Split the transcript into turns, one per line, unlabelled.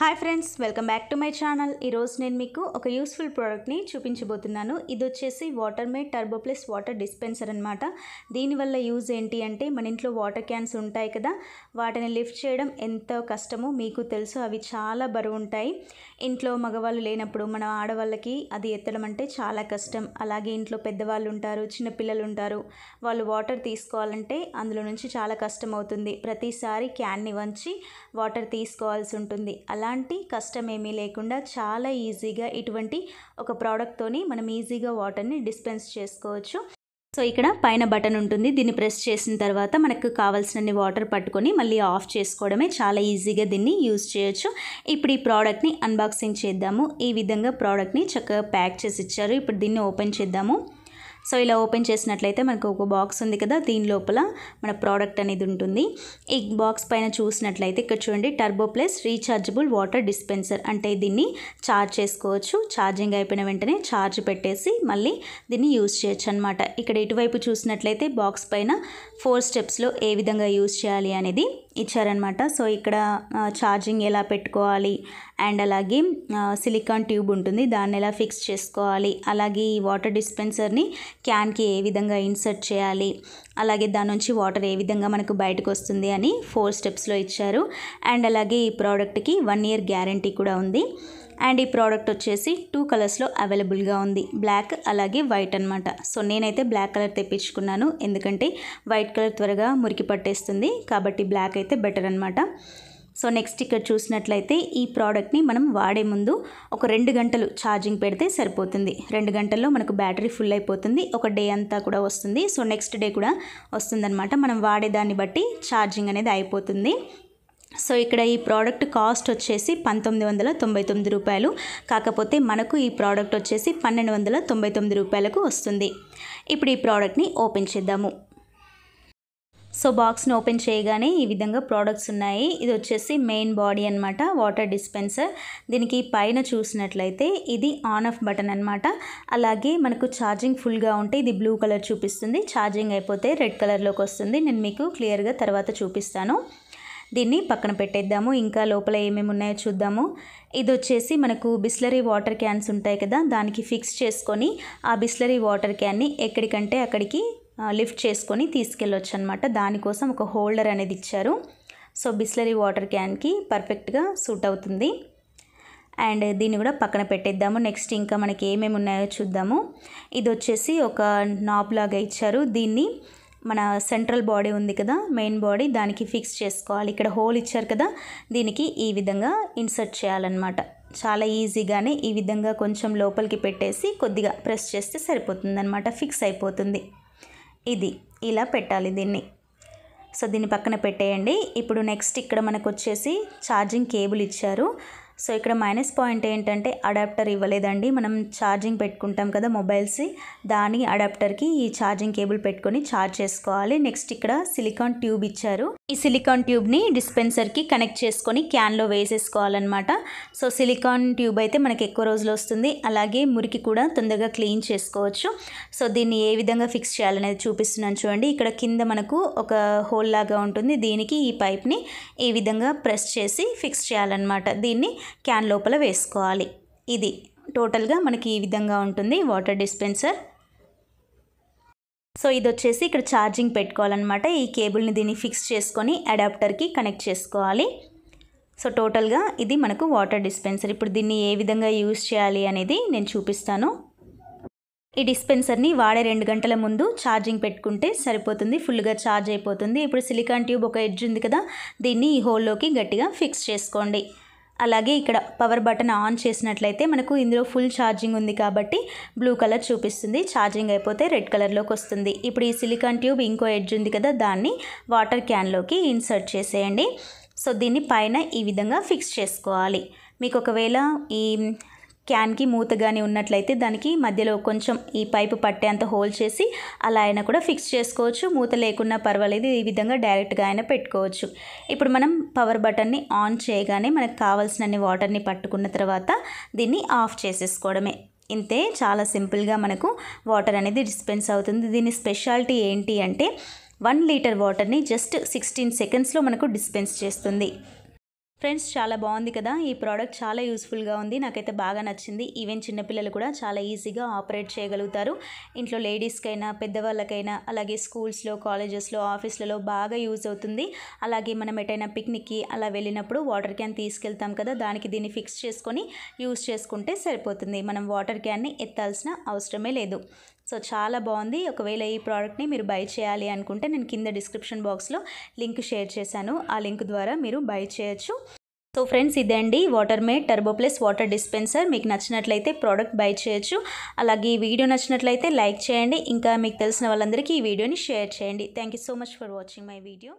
hi friends welcome back to my channel ఈరోజు నేను మీకు ఒక యూస్ఫుల్ ప్రోడక్ట్ని చూపించబోతున్నాను ఇది వచ్చేసి water made turbo plus water dispenser అనమాట దీనివల్ల యూజ్ ఏంటి అంటే మన ఇంట్లో వాటర్ క్యాన్స్ ఉంటాయి కదా వాటిని లిఫ్ట్ చేయడం ఎంత కష్టమో మీకు తెలుసు అవి చాలా బరువు ఉంటాయి ఇంట్లో మగవాళ్ళు లేనప్పుడు మన ఆడవాళ్ళకి అది ఎత్తడం అంటే చాలా కష్టం అలాగే ఇంట్లో పెద్దవాళ్ళు ఉంటారు చిన్నపిల్లలు ఉంటారు వాళ్ళు వాటర్ తీసుకోవాలంటే అందులో నుంచి చాలా కష్టమవుతుంది ప్రతిసారి క్యాన్ని వంచి వాటర్ తీసుకోవాల్సి ఉంటుంది అలా ఎలాంటి కష్టమేమీ లేకుండా చాలా ఈజీగా ఇటువంటి ఒక ప్రోడక్ట్తోని మనం ఈజీగా వాటర్ని డిస్పెన్స్ చేసుకోవచ్చు సో ఇక్కడ పైన బటన్ ఉంటుంది దీన్ని ప్రెస్ చేసిన తర్వాత మనకు కావాల్సినన్ని వాటర్ పట్టుకొని మళ్ళీ ఆఫ్ చేసుకోవడమే చాలా ఈజీగా దీన్ని యూజ్ చేయొచ్చు ఇప్పుడు ఈ ప్రోడక్ట్ని అన్బాక్సింగ్ చేద్దాము ఈ విధంగా ప్రోడక్ట్ని చక్కగా ప్యాక్ చేసి ఇచ్చారు ఇప్పుడు దీన్ని ఓపెన్ చేద్దాము సో ఇలా ఓపెన్ చేసినట్లయితే మనకు ఒక బాక్స్ ఉంది కదా దీని లోపల మన ప్రోడక్ట్ అనేది ఉంటుంది ఈ బాక్స్ పైన చూసినట్లయితే ఇక్కడ చూడండి turbo plus rechargeable water dispenser అంటే దీన్ని ఛార్జ్ చేసుకోవచ్చు ఛార్జింగ్ అయిపోయిన వెంటనే ఛార్జ్ పెట్టేసి మళ్ళీ దీన్ని యూజ్ చేయొచ్చు అనమాట ఇక్కడ ఇటువైపు చూసినట్లయితే బాక్స్ పైన ఫోర్ స్టెప్స్లో ఏ విధంగా యూజ్ చేయాలి అనేది ఇచ్చారనమాట సో ఇక్కడ ఛార్జింగ్ ఎలా పెట్టుకోవాలి అండ్ అలాగే సిలికాన్ ట్యూబ్ ఉంటుంది దాన్ని ఎలా ఫిక్స్ చేసుకోవాలి అలాగే ఈ వాటర్ డిస్పెన్సర్ని క్యాన్కి ఏ విధంగా ఇన్సర్ట్ చేయాలి అలాగే దాని నుంచి వాటర్ ఏ విధంగా మనకు బయటకు వస్తుంది అని ఫోర్ స్టెప్స్లో ఇచ్చారు అండ్ అలాగే ఈ ప్రోడక్ట్కి వన్ ఇయర్ గ్యారంటీ కూడా ఉంది అండ్ ఈ ప్రోడక్ట్ వచ్చేసి టూ కలర్స్లో అవైలబుల్గా ఉంది బ్లాక్ అలాగే వైట్ అనమాట సో నేనైతే బ్లాక్ కలర్ తెప్పించుకున్నాను ఎందుకంటే వైట్ కలర్ త్వరగా మురికి పట్టేస్తుంది కాబట్టి బ్లాక్ అయితే బెటర్ అనమాట సో నెక్స్ట్ ఇక్కడ చూసినట్లయితే ఈ ప్రోడక్ట్ని మనం వాడే ముందు ఒక రెండు గంటలు ఛార్జింగ్ పెడితే సరిపోతుంది రెండు గంటల్లో మనకు బ్యాటరీ ఫుల్ అయిపోతుంది ఒక డే అంతా కూడా వస్తుంది సో నెక్స్ట్ డే కూడా వస్తుందన్నమాట మనం వాడే దాన్ని బట్టి ఛార్జింగ్ అనేది అయిపోతుంది సో ఇక్కడ ఈ ప్రోడక్ట్ కాస్ట్ వచ్చేసి పంతొమ్మిది వందల తొంభై తొమ్మిది రూపాయలు కాకపోతే మనకు ఈ ప్రోడక్ట్ వచ్చేసి పన్నెండు వందల తొంభై తొమ్మిది రూపాయలకు వస్తుంది ఇప్పుడు ఈ ప్రోడక్ట్ని ఓపెన్ చేద్దాము సో బాక్స్ని ఓపెన్ చేయగానే ఈ విధంగా ప్రోడక్ట్స్ ఉన్నాయి ఇది వచ్చేసి మెయిన్ బాడీ అనమాట వాటర్ డిస్పెన్సర్ దీనికి పైన చూసినట్లయితే ఇది ఆన్ ఆఫ్ బటన్ అనమాట అలాగే మనకు ఛార్జింగ్ ఫుల్గా ఉంటే ఇది బ్లూ కలర్ చూపిస్తుంది ఛార్జింగ్ అయిపోతే రెడ్ కలర్లోకి వస్తుంది నేను మీకు క్లియర్గా తర్వాత చూపిస్తాను దీన్ని పక్కన పెట్టేద్దాము ఇంకా లోపల ఏమేమి ఉన్నాయో చూద్దాము ఇది వచ్చేసి మనకు బిస్లరీ వాటర్ క్యాన్స్ ఉంటాయి కదా దానికి ఫిక్స్ చేసుకొని ఆ బిస్లరీ వాటర్ క్యాన్ని ఎక్కడికంటే అక్కడికి లిఫ్ట్ చేసుకొని తీసుకెళ్ళొచ్చు అనమాట దానికోసం ఒక హోల్డర్ అనేది ఇచ్చారు సో బిస్లరీ వాటర్ క్యాన్కి పర్ఫెక్ట్గా సూట్ అవుతుంది అండ్ దీన్ని కూడా పక్కన పెట్టేద్దాము నెక్స్ట్ ఇంకా మనకి ఏమేమి ఉన్నాయో చూద్దాము ఇది వచ్చేసి ఒక నాబ్లాగా ఇచ్చారు దీన్ని మన సెంట్రల్ బాడీ ఉంది కదా మెయిన్ బాడీ దానికి ఫిక్స్ చేసుకోవాలి ఇక్కడ హోల్ ఇచ్చారు కదా దీనికి ఈ విధంగా ఇన్సర్ట్ చేయాలన్నమాట చాలా ఈజీగానే ఈ విధంగా కొంచెం లోపలికి పెట్టేసి కొద్దిగా ప్రెస్ చేస్తే సరిపోతుందన్నమాట ఫిక్స్ అయిపోతుంది ఇది ఇలా పెట్టాలి దీన్ని సో దీన్ని పక్కన పెట్టేయండి ఇప్పుడు నెక్స్ట్ ఇక్కడ మనకు వచ్చేసి ఛార్జింగ్ కేబుల్ ఇచ్చారు సో ఇక్కడ మైనస్ పాయింట్ ఏంటంటే అడాప్టర్ ఇవ్వలేదండి మనం ఛార్జింగ్ పెట్టుకుంటాం కదా మొబైల్స్ దాని అడాప్టర్కి ఈ ఛార్జింగ్ కేబుల్ పెట్టుకొని ఛార్జ్ చేసుకోవాలి నెక్స్ట్ ఇక్కడ సిలికాన్ ట్యూబ్ ఇచ్చారు ఈ సిలికాన్ ట్యూబ్ని డిస్పెన్సర్కి కనెక్ట్ చేసుకొని క్యాన్లో వేసేసుకోవాలన్నమాట సో సిలికాన్ ట్యూబ్ అయితే మనకి ఎక్కువ రోజులు వస్తుంది అలాగే మురికి కూడా తొందరగా క్లీన్ చేసుకోవచ్చు సో దీన్ని ఏ విధంగా ఫిక్స్ చేయాలనేది చూపిస్తున్నాను చూడండి ఇక్కడ కింద మనకు ఒక హోల్ లాగా ఉంటుంది దీనికి ఈ పైప్ని ఈ విధంగా ప్రెస్ చేసి ఫిక్స్ చేయాలన్నమాట దీన్ని క్యాన్ లోపల వేసుకోవాలి ఇది టోటల్గా మనకి ఈ విధంగా ఉంటుంది వాటర్ డిస్పెన్సర్ సో ఇది వచ్చేసి ఇక్కడ ఛార్జింగ్ పెట్టుకోవాలన్నమాట ఈ కేబుల్ని దీన్ని ఫిక్స్ చేసుకొని అడాప్టర్కి కనెక్ట్ చేసుకోవాలి సో టోటల్గా ఇది మనకు వాటర్ డిస్పెన్సర్ ఇప్పుడు దీన్ని ఏ విధంగా యూజ్ చేయాలి అనేది నేను చూపిస్తాను ఈ డిస్పెన్సర్ని వాడే రెండు గంటల ముందు ఛార్జింగ్ పెట్టుకుంటే సరిపోతుంది ఫుల్గా ఛార్జ్ అయిపోతుంది ఇప్పుడు సిలికాన్ ట్యూబ్ ఒక ఎడ్జ్ ఉంది కదా దీన్ని ఈ హోల్లోకి గట్టిగా ఫిక్స్ చేసుకోండి అలాగే ఇక్కడ పవర్ బటన్ ఆన్ చేసినట్లయితే మనకు ఇందులో ఫుల్ ఛార్జింగ్ ఉంది కాబట్టి బ్లూ కలర్ చూపిస్తుంది ఛార్జింగ్ అయిపోతే రెడ్ కలర్లోకి వస్తుంది ఇప్పుడు ఈ సిలికాన్ ట్యూబ్ ఇంకో ఎడ్జ్ ఉంది కదా దాన్ని వాటర్ క్యాన్లోకి ఇన్సర్ట్ చేసేయండి సో దీన్ని పైన ఈ విధంగా ఫిక్స్ చేసుకోవాలి మీకు ఒకవేళ ఈ క్యాన్కి మూత కానీ ఉన్నట్లయితే దానికి మధ్యలో కొంచెం ఈ పైపు పట్టేంత హోల్ చేసి అలా అయినా కూడా ఫిక్స్ చేసుకోవచ్చు మూత లేకున్నా పర్వాలేదు ఈ విధంగా డైరెక్ట్గా అయినా పెట్టుకోవచ్చు ఇప్పుడు మనం పవర్ బటన్ని ఆన్ చేయగానే మనకు కావాల్సినన్ని వాటర్ని పట్టుకున్న తర్వాత దీన్ని ఆఫ్ చేసేసుకోవడమే ఇంతే చాలా సింపుల్గా మనకు వాటర్ అనేది డిస్పెన్స్ అవుతుంది దీని స్పెషాలిటీ ఏంటి అంటే వన్ లీటర్ వాటర్ని జస్ట్ సిక్స్టీన్ సెకండ్స్లో మనకు డిస్పెన్స్ చేస్తుంది ఫ్రెండ్స్ చాలా బాగుంది కదా ఈ ప్రోడక్ట్ చాలా యూస్ఫుల్గా ఉంది నాకైతే బాగా నచ్చింది ఈవెన్ చిన్నపిల్లలు కూడా చాలా ఈజీగా ఆపరేట్ చేయగలుగుతారు ఇంట్లో లేడీస్కైనా పెద్దవాళ్ళకైనా అలాగే స్కూల్స్లో కాలేజెస్లో ఆఫీస్లలో బాగా యూజ్ అవుతుంది అలాగే మనం ఎటైనా పిక్నిక్కి అలా వెళ్ళినప్పుడు వాటర్ క్యాన్ తీసుకెళ్తాం కదా దానికి దీన్ని ఫిక్స్ చేసుకొని యూజ్ చేసుకుంటే సరిపోతుంది మనం వాటర్ క్యాన్ని ఎత్తాల్సిన అవసరమే లేదు సో చాలా బాగుంది ఒకవేళ ఈ ప్రోడక్ట్ని మీరు బై చేయాలి అనుకుంటే నేను కింద డిస్క్రిప్షన్ బాక్స్లో లింక్ షేర్ చేశాను ఆ లింక్ ద్వారా మీరు బై చేయొచ్చు సో ఫ్రెండ్స్ ఇదండి water made turbo plus water dispenser మీకు నచ్చినట్లయితే ప్రోడక్ట్ బై చేయొచ్చు అలాగే ఈ వీడియో నచ్చినట్లయితే లైక్ చేయండి ఇంకా మీకు తెలిసిన వాళ్ళందరికీ ఈ వీడియోని షేర్ చేయండి thank so much for watching my video